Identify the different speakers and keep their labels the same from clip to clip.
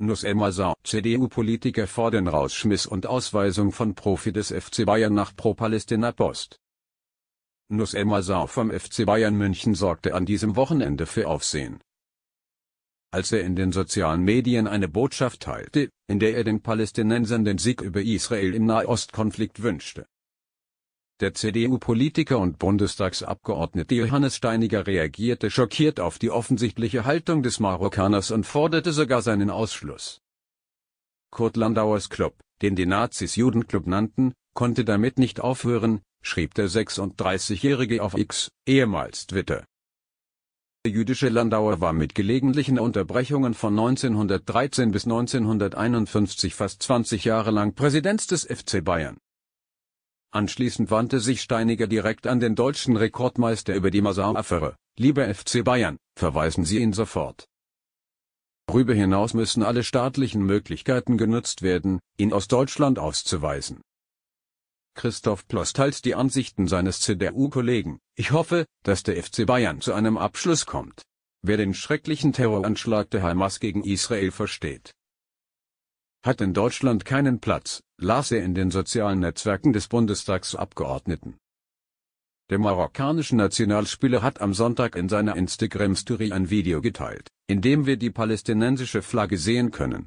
Speaker 1: Nus Emerson. CDU-Politiker fordern Rausschmiss und Ausweisung von Profi des FC Bayern nach Pro-Palästina-Post. Nus Emerson vom FC Bayern München sorgte an diesem Wochenende für Aufsehen. Als er in den sozialen Medien eine Botschaft teilte, in der er den Palästinensern den Sieg über Israel im Nahostkonflikt wünschte. Der CDU-Politiker und Bundestagsabgeordnete Johannes Steiniger reagierte schockiert auf die offensichtliche Haltung des Marokkaners und forderte sogar seinen Ausschluss. Kurt Landauers Club, den die Nazis Judenclub nannten, konnte damit nicht aufhören, schrieb der 36-Jährige auf X, ehemals Twitter. Der jüdische Landauer war mit gelegentlichen Unterbrechungen von 1913 bis 1951 fast 20 Jahre lang Präsident des FC Bayern. Anschließend wandte sich Steiniger direkt an den deutschen Rekordmeister über die Masar-Affäre. Lieber FC Bayern, verweisen Sie ihn sofort. Darüber hinaus müssen alle staatlichen Möglichkeiten genutzt werden, ihn aus Deutschland auszuweisen. Christoph Ploss teilt die Ansichten seines CDU-Kollegen. Ich hoffe, dass der FC Bayern zu einem Abschluss kommt. Wer den schrecklichen Terroranschlag der Hamas gegen Israel versteht, hat in Deutschland keinen Platz, las er in den sozialen Netzwerken des Bundestagsabgeordneten. Der marokkanische Nationalspieler hat am Sonntag in seiner Instagram-Story ein Video geteilt, in dem wir die palästinensische Flagge sehen können.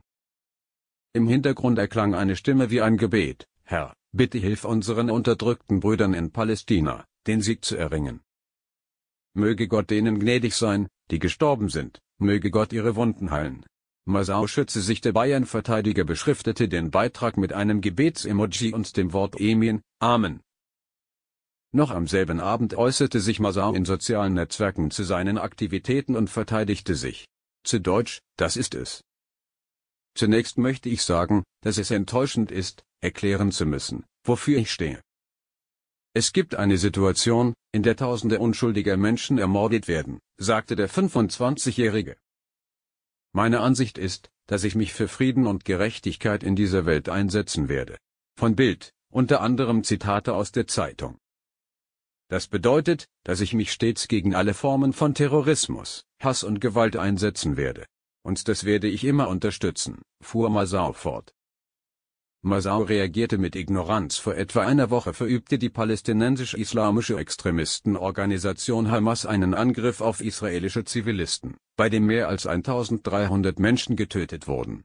Speaker 1: Im Hintergrund erklang eine Stimme wie ein Gebet, Herr, bitte hilf unseren unterdrückten Brüdern in Palästina, den Sieg zu erringen. Möge Gott denen gnädig sein, die gestorben sind, möge Gott ihre Wunden heilen, Masao schütze sich der Bayern-Verteidiger beschriftete den Beitrag mit einem Gebets-Emoji und dem Wort Emien, Amen. Noch am selben Abend äußerte sich Masao in sozialen Netzwerken zu seinen Aktivitäten und verteidigte sich. Zu Deutsch, das ist es. Zunächst möchte ich sagen, dass es enttäuschend ist, erklären zu müssen, wofür ich stehe. Es gibt eine Situation, in der tausende unschuldiger Menschen ermordet werden, sagte der 25-Jährige. Meine Ansicht ist, dass ich mich für Frieden und Gerechtigkeit in dieser Welt einsetzen werde. Von Bild, unter anderem Zitate aus der Zeitung. Das bedeutet, dass ich mich stets gegen alle Formen von Terrorismus, Hass und Gewalt einsetzen werde. Und das werde ich immer unterstützen, fuhr Masau fort. Masau reagierte mit Ignoranz. Vor etwa einer Woche verübte die palästinensisch-islamische Extremistenorganisation Hamas einen Angriff auf israelische Zivilisten, bei dem mehr als 1300 Menschen getötet wurden.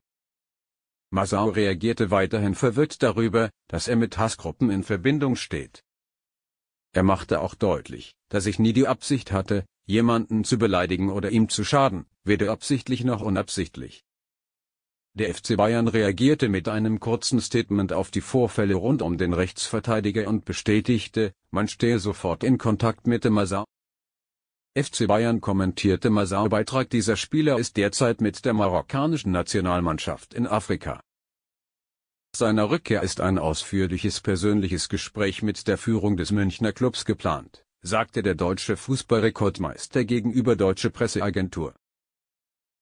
Speaker 1: Masao reagierte weiterhin verwirrt darüber, dass er mit Hassgruppen in Verbindung steht. Er machte auch deutlich, dass ich nie die Absicht hatte, jemanden zu beleidigen oder ihm zu schaden, weder absichtlich noch unabsichtlich. Der FC Bayern reagierte mit einem kurzen Statement auf die Vorfälle rund um den Rechtsverteidiger und bestätigte, man stehe sofort in Kontakt mit Masao. FC Bayern kommentierte Mazar Beitrag dieser Spieler ist derzeit mit der marokkanischen Nationalmannschaft in Afrika. Seiner Rückkehr ist ein ausführliches persönliches Gespräch mit der Führung des Münchner Clubs geplant, sagte der deutsche Fußballrekordmeister gegenüber deutsche Presseagentur.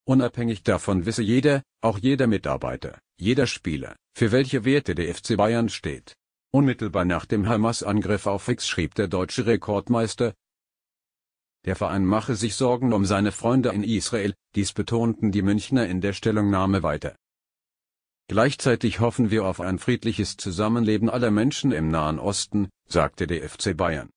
Speaker 1: Unabhängig davon wisse jeder, auch jeder Mitarbeiter, jeder Spieler, für welche Werte der FC Bayern steht. Unmittelbar nach dem Hamas-Angriff auf X schrieb der deutsche Rekordmeister, der Verein mache sich Sorgen um seine Freunde in Israel, dies betonten die Münchner in der Stellungnahme weiter. Gleichzeitig hoffen wir auf ein friedliches Zusammenleben aller Menschen im Nahen Osten, sagte der FC Bayern.